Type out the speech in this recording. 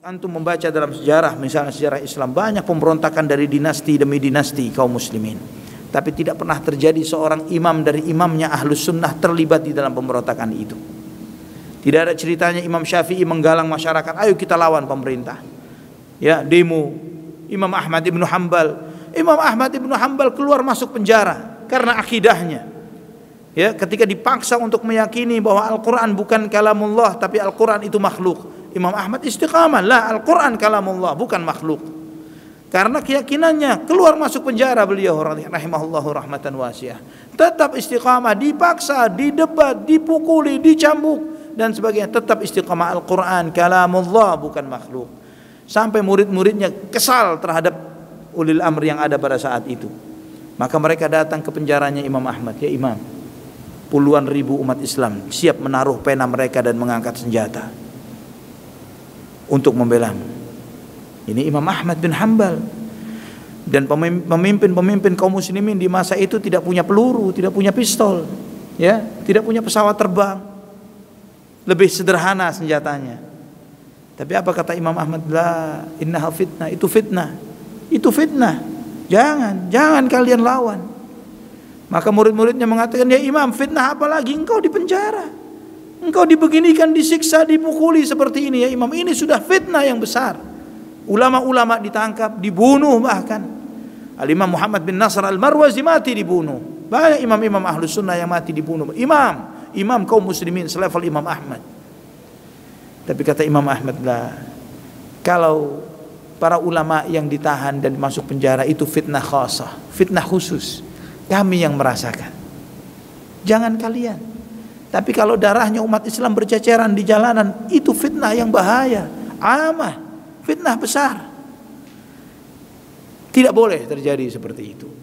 Antum membaca dalam sejarah, misalnya sejarah Islam, banyak pemberontakan dari dinasti demi dinasti kaum muslimin. Tapi tidak pernah terjadi seorang imam dari imamnya ahlus sunnah terlibat di dalam pemberontakan itu. Tidak ada ceritanya Imam Syafi'i menggalang masyarakat, ayo kita lawan pemerintah. Ya, demo. Imam Ahmad ibnu Hambal. Imam Ahmad ibnu Hambal keluar masuk penjara karena akidahnya. Ya, ketika dipaksa untuk meyakini bahwa Al-Quran bukan kalamullah, tapi Al-Quran itu makhluk Imam Ahmad istiqamah lah Al-Quran kalamullah bukan makhluk karena keyakinannya keluar masuk penjara beliau rahimahullahu rahmatan wasiah tetap istiqamah dipaksa didebat dipukuli dicambuk dan sebagainya tetap istiqamah Al-Quran kalamullah bukan makhluk sampai murid-muridnya kesal terhadap ulil amr yang ada pada saat itu maka mereka datang ke penjaranya Imam Ahmad ya Imam puluhan ribu umat Islam siap menaruh pena mereka dan mengangkat senjata untuk mu. Ini Imam Ahmad bin Hambal dan pemimpin-pemimpin kaum muslimin di masa itu tidak punya peluru, tidak punya pistol, ya, tidak punya pesawat terbang. Lebih sederhana senjatanya. Tapi apa kata Imam Ahmad? La innaha fitnah, itu fitnah. Itu fitnah. Jangan, jangan kalian lawan. Maka murid-muridnya mengatakan, "Ya Imam, fitnah apa lagi? Engkau di penjara." Engkau dibeginikan, disiksa, dipukuli seperti ini ya imam. Ini sudah fitnah yang besar. Ulama-ulama ditangkap, dibunuh bahkan. Al-Imam Muhammad bin Nasr al-Marwazi mati dibunuh. Banyak imam-imam ahlu sunnah yang mati dibunuh. Imam, imam kaum muslimin selevel Imam Ahmad. Tapi kata Imam Ahmad lah, kalau para ulama yang ditahan dan masuk penjara itu fitnah khasah, fitnah khusus. Kami yang merasakan. Jangan kalian tapi kalau darahnya umat Islam berceceran di jalanan, itu fitnah yang bahaya. Amah, fitnah besar. Tidak boleh terjadi seperti itu.